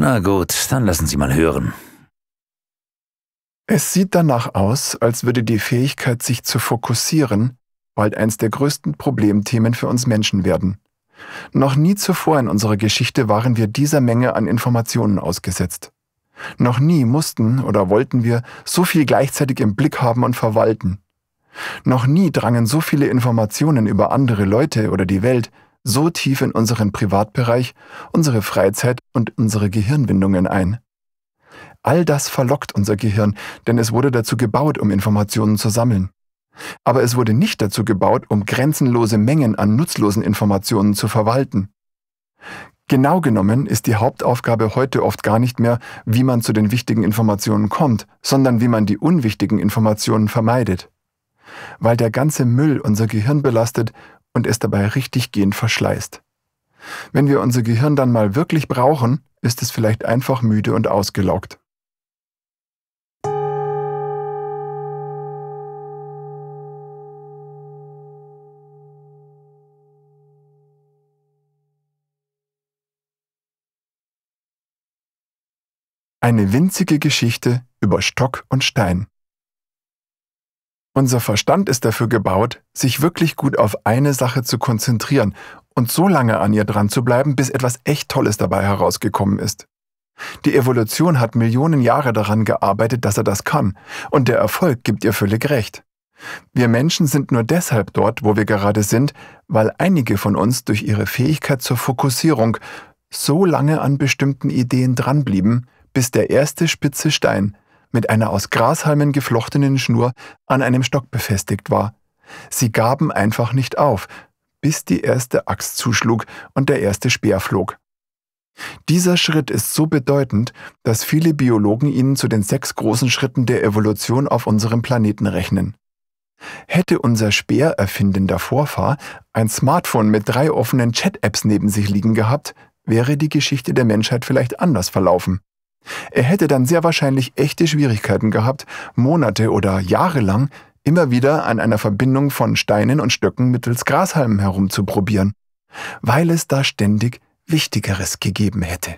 Na gut, dann lassen Sie mal hören. Es sieht danach aus, als würde die Fähigkeit, sich zu fokussieren, bald eins der größten Problemthemen für uns Menschen werden. Noch nie zuvor in unserer Geschichte waren wir dieser Menge an Informationen ausgesetzt. Noch nie mussten oder wollten wir so viel gleichzeitig im Blick haben und verwalten. Noch nie drangen so viele Informationen über andere Leute oder die Welt so tief in unseren Privatbereich, unsere Freizeit und unsere Gehirnwindungen ein. All das verlockt unser Gehirn, denn es wurde dazu gebaut, um Informationen zu sammeln. Aber es wurde nicht dazu gebaut, um grenzenlose Mengen an nutzlosen Informationen zu verwalten. Genau genommen ist die Hauptaufgabe heute oft gar nicht mehr, wie man zu den wichtigen Informationen kommt, sondern wie man die unwichtigen Informationen vermeidet. Weil der ganze Müll unser Gehirn belastet, und es dabei richtig gehend verschleißt. Wenn wir unser Gehirn dann mal wirklich brauchen, ist es vielleicht einfach müde und ausgelaugt. Eine winzige Geschichte über Stock und Stein. Unser Verstand ist dafür gebaut, sich wirklich gut auf eine Sache zu konzentrieren und so lange an ihr dran zu bleiben, bis etwas echt Tolles dabei herausgekommen ist. Die Evolution hat Millionen Jahre daran gearbeitet, dass er das kann, und der Erfolg gibt ihr völlig recht. Wir Menschen sind nur deshalb dort, wo wir gerade sind, weil einige von uns durch ihre Fähigkeit zur Fokussierung so lange an bestimmten Ideen dranblieben, bis der erste spitze Stein, mit einer aus Grashalmen geflochtenen Schnur an einem Stock befestigt war. Sie gaben einfach nicht auf, bis die erste Axt zuschlug und der erste Speer flog. Dieser Schritt ist so bedeutend, dass viele Biologen ihn zu den sechs großen Schritten der Evolution auf unserem Planeten rechnen. Hätte unser speererfindender Vorfahr ein Smartphone mit drei offenen Chat-Apps neben sich liegen gehabt, wäre die Geschichte der Menschheit vielleicht anders verlaufen. Er hätte dann sehr wahrscheinlich echte Schwierigkeiten gehabt, Monate oder Jahre lang immer wieder an einer Verbindung von Steinen und Stöcken mittels Grashalmen herumzuprobieren, weil es da ständig Wichtigeres gegeben hätte.